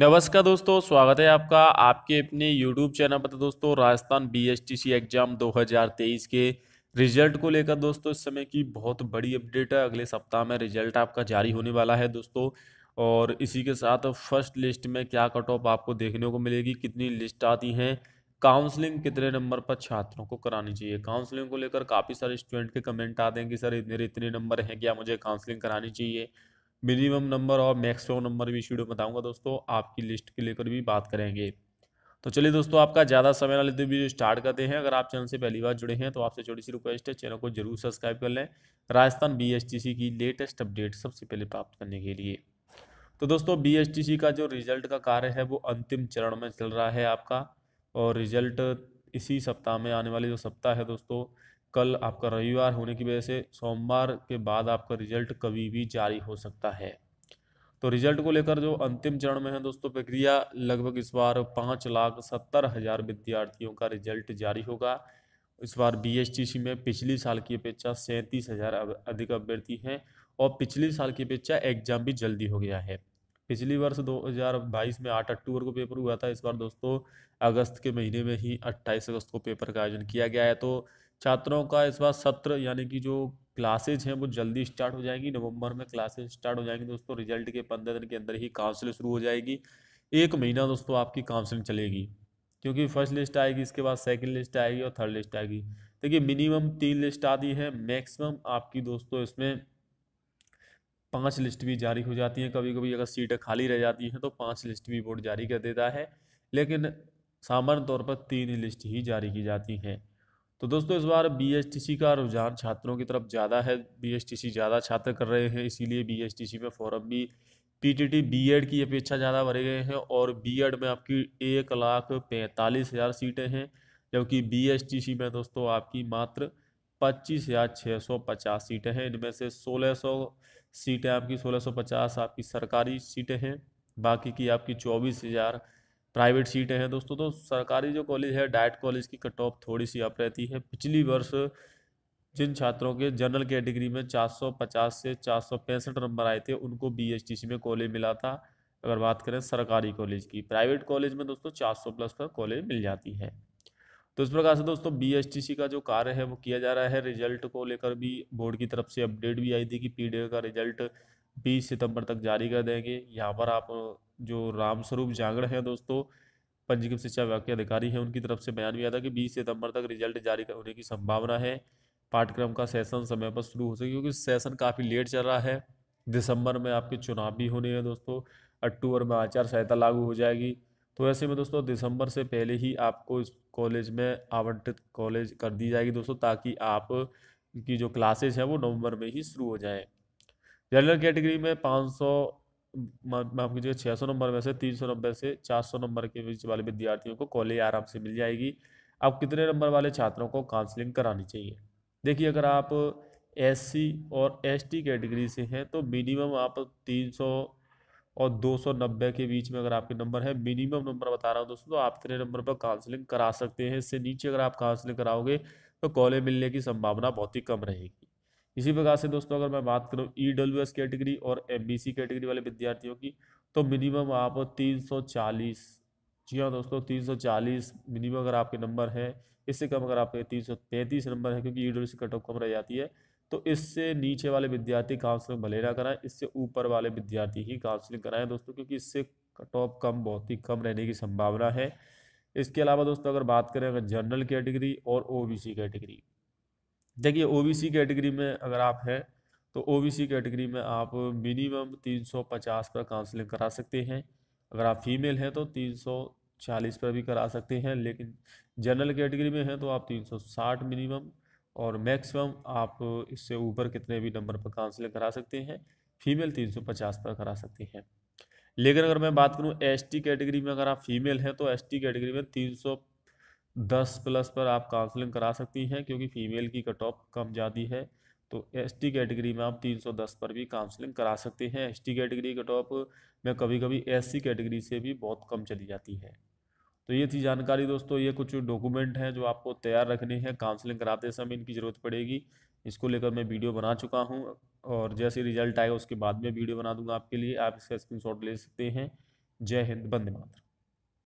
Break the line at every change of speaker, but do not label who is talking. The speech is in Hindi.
नमस्कार दोस्तों स्वागत है आपका आपके अपने यूट्यूब चैनल पर तो दोस्तों राजस्थान सी एग्जाम 2023 के रिजल्ट को लेकर दोस्तों इस समय की बहुत बड़ी अपडेट है अगले सप्ताह में रिजल्ट आपका जारी होने वाला है दोस्तों और इसी के साथ फर्स्ट लिस्ट में क्या कट ऑफ आपको देखने को मिलेगी कितनी लिस्ट आती हैं काउंसलिंग कितने नंबर पर छात्रों को करानी चाहिए काउंसलिंग को लेकर काफ़ी सारे स्टूडेंट के कमेंट आते हैं कि सर मेरे इतने नंबर हैं क्या मुझे काउंसलिंग करानी चाहिए मिनिमम नंबर और मैक्सिमम नंबर भी इस वीडियो में बताऊंगा दोस्तों आपकी लिस्ट के लेकर भी बात करेंगे तो चलिए दोस्तों आपका ज़्यादा समय ना लेते वीडियो स्टार्ट करते हैं अगर आप चैनल से पहली बार जुड़े हैं तो आपसे छोटी सी रिक्वेस्ट है चैनल को जरूर सब्सक्राइब कर लें राजस्थान बी की लेटेस्ट अपडेट सबसे पहले प्राप्त करने के लिए तो दोस्तों बी का जो रिजल्ट का कार्य है वो अंतिम चरण में चल रहा है आपका और रिजल्ट इसी सप्ताह में आने वाले जो सप्ताह है दोस्तों कल आपका रविवार होने की वजह से सोमवार के बाद आपका रिजल्ट कभी भी जारी हो सकता है तो रिजल्ट को लेकर जो अंतिम चरण में है दोस्तों प्रक्रिया लगभग इस बार पाँच लाख सत्तर हज़ार विद्यार्थियों का रिजल्ट जारी होगा इस बार सी में पिछली साल की अपेक्षा सैंतीस हज़ार अधिक अभ्यर्थी हैं और पिछली साल की अपेक्षा एग्जाम भी जल्दी हो गया है पिछली वर्ष 2022 में 8 अक्टूबर को पेपर हुआ था इस बार दोस्तों अगस्त के महीने में ही 28 अगस्त को पेपर का आयोजन किया गया है तो छात्रों का इस बार सत्र यानी कि जो क्लासेज हैं वो जल्दी स्टार्ट हो जाएंगी नवंबर में क्लासेज स्टार्ट हो जाएंगी दोस्तों रिजल्ट के पंद्रह दिन के अंदर ही काउंसलिंग शुरू हो जाएगी एक महीना दोस्तों आपकी काउंसलिंग चलेगी क्योंकि फर्स्ट लिस्ट आएगी इसके बाद सेकंड लिस्ट आएगी और थर्ड लिस्ट आएगी देखिए मिनिमम तीन लिस्ट आती है मैक्सिमम आपकी दोस्तों इसमें पांच लिस्ट भी जारी हो जाती हैं कभी कभी अगर सीटें खाली रह जाती हैं तो पांच लिस्ट भी बोर्ड जारी कर देता है लेकिन सामान्य तौर पर तीन लिस्ट ही जारी की जाती हैं तो दोस्तों इस बार बीएसटीसी का रुझान छात्रों की तरफ ज़्यादा है बीएसटीसी ज़्यादा छात्र कर रहे हैं इसीलिए बीएसटीसी में फॉरम भी पीटीटी बीएड की अपेक्षा ज़्यादा भरे गए हैं और बीएड में आपकी एक लाख पैंतालीस हज़ार सीटें हैं जबकि बीएसटीसी में दोस्तों आपकी मात्र पच्चीस हज़ार छः सौ पचास सीटें हैं इनमें से सोलह सौ सीटें आपकी सोलह सौ पचास आपकी सरकारी सीटें हैं बाकी की आपकी चौबीस हज़ार प्राइवेट सीटें हैं दोस्तों तो सरकारी जो कॉलेज है डाइट कॉलेज की कट ऑफ थोड़ी सी अप रहती है पिछली वर्ष जिन छात्रों के जनरल कैटेगरी में 450 से चार नंबर आए थे उनको बी में कॉलेज मिला था अगर बात करें सरकारी कॉलेज की प्राइवेट कॉलेज में दोस्तों 400 प्लस पर कॉलेज मिल जाती है तो इस प्रकार से दोस्तों बी का जो कार्य है वो किया जा रहा है रिजल्ट को लेकर भी बोर्ड की तरफ से अपडेट भी आई थी कि पी का रिजल्ट बीस सितंबर तक जारी कर देंगे यहाँ पर आप जो रामस्वरूप जांगड़ हैं दोस्तों पंजीकृत शिक्षा विभाग के अधिकारी हैं उनकी तरफ से बयान भी आया था कि 20 सितंबर तक रिजल्ट जारी होने की संभावना है पाठ्यक्रम का सेशन समय पर शुरू हो सके क्योंकि सेशन काफ़ी लेट चल रहा है दिसंबर में आपके चुनाव भी होने हैं दोस्तों अक्टूबर में आचार संहिता लागू हो जाएगी तो ऐसे में दोस्तों दिसंबर से पहले ही आपको इस कॉलेज में आवंटित कॉलेज कर दी जाएगी दोस्तों ताकि आप की जो क्लासेज हैं वो नवंबर में ही शुरू हो जाएं जनरल कैटेगरी में पाँच माफ कीजिएगा छः सौ नंबर में से तीन सौ नंबर से चार सौ नंबर के बीच वाले विद्यार्थियों को कॉलेज आराम से मिल जाएगी अब कितने नंबर वाले छात्रों को काउंसलिंग करानी चाहिए देखिए अगर आप एस और एस कैटेगरी से हैं तो मिनिमम आप तीन सौ और दो सौ नब्बे के बीच में अगर आपके नंबर है मिनिमम नंबर बता रहा हूँ दोस्तों तो आप इतने नंबर पर काउंसलिंग करा सकते हैं इससे नीचे अगर आप काउंसलिंग कराओगे तो कॉलेज मिलने की संभावना बहुत ही कम रहेगी इसी प्रकार से दोस्तों अगर मैं बात करूँ ई डब्ल्यू एस कैटेगरी और एम बी सी कैटेगरी वाले विद्यार्थियों की तो मिनिमम आप 340 जी हाँ दोस्तों 340 मिनिमम अगर आपके नंबर हैं इससे कम अगर आपके 335 नंबर हैं क्योंकि E W C cut off कम रह जाती है तो इससे नीचे वाले विद्यार्थी काउंसलिंग भले ना कराएं इससे ऊपर वाले विद्यार्थी ही काउंसलिंग कराएं दोस्तों क्योंकि इससे कट ऑफ कम बहुत ही कम रहने की संभावना है इसके अलावा दोस्तों अगर बात करें अगर जनरल कैटेगरी और ओबीसी कैटेगरी देखिए ओबीसी कैटेगरी में अगर आप हैं तो ओबीसी कैटेगरी में आप मिनिमम 350 पर काउंसलिंग करा सकते हैं अगर आप फीमेल हैं तो 340 पर भी करा सकते हैं लेकिन जनरल कैटेगरी में हैं तो आप 360 मिनिमम और मैक्सिमम आप इससे ऊपर कितने भी नंबर पर काउंसलिंग करा सकते हैं फीमेल 350 पर करा सकते हैं लेकिन अगर मैं बात करूं एसटी कैटेगरी में अगर आप फीमेल हैं तो एसटी कैटेगरी में तीन दस प्लस पर आप काउंसलिंग करा सकती हैं क्योंकि फ़ीमेल की कट ऑफ कम ज़्यादा है तो एस टी कैटेगरी में आप 310 पर भी काउंसलिंग करा सकते हैं S T category cut off में कभी कभी एस सी कैटेगरी से भी बहुत कम चली जाती है तो ये थी जानकारी दोस्तों ये कुछ डॉक्यूमेंट हैं जो आपको तैयार रखने हैं काउंसलिंग कराते समय इनकी ज़रूरत पड़ेगी इसको लेकर मैं वीडियो बना चुका हूँ और जैसे रिजल्ट आएगा उसके बाद में वीडियो बना दूंगा आपके लिए आप इसका स्क्रीनशॉट ले सकते हैं जय हिंद बंदे मात्र